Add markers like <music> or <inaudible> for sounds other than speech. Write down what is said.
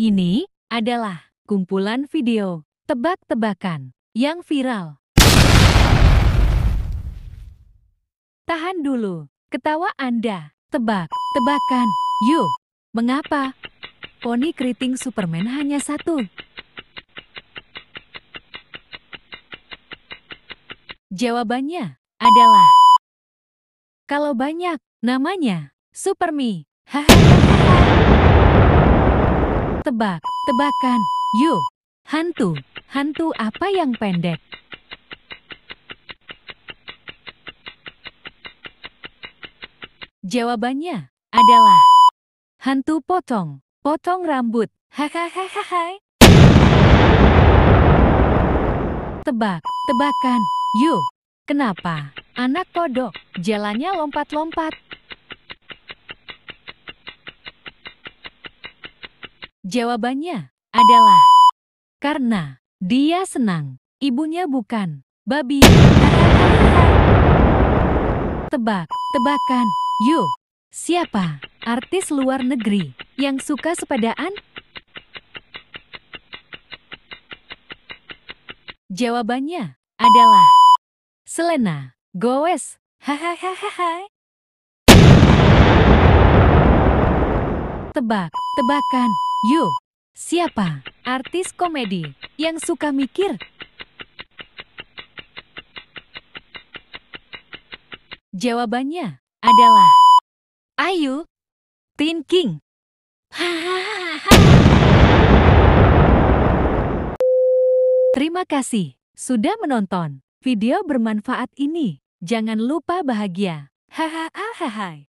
Ini adalah kumpulan video tebak-tebakan yang viral. Tahan dulu ketawa Anda. Tebak, tebakan. Yuk, mengapa poni keriting Superman hanya satu? Jawabannya adalah kalau banyak namanya Supermi. Hahaha. Tebak, tebakan, yuk. Hantu, hantu apa yang pendek? Jawabannya adalah hantu potong, potong rambut. Hahaha. Tebak, tebakan, yuk. Kenapa anak kodok jalannya lompat-lompat? Jawabannya adalah karena dia senang, ibunya bukan babi. Tebak, tebakan, yuk. Siapa artis luar negeri yang suka sepedaan? Jawabannya adalah Selena Gomez. Hahaha. Tebak, tebakan, Yuk, siapa artis komedi yang suka mikir? Jawabannya adalah Ayu Thinking. <laughs> Terima kasih sudah menonton video bermanfaat ini. Jangan lupa bahagia. Hahaha.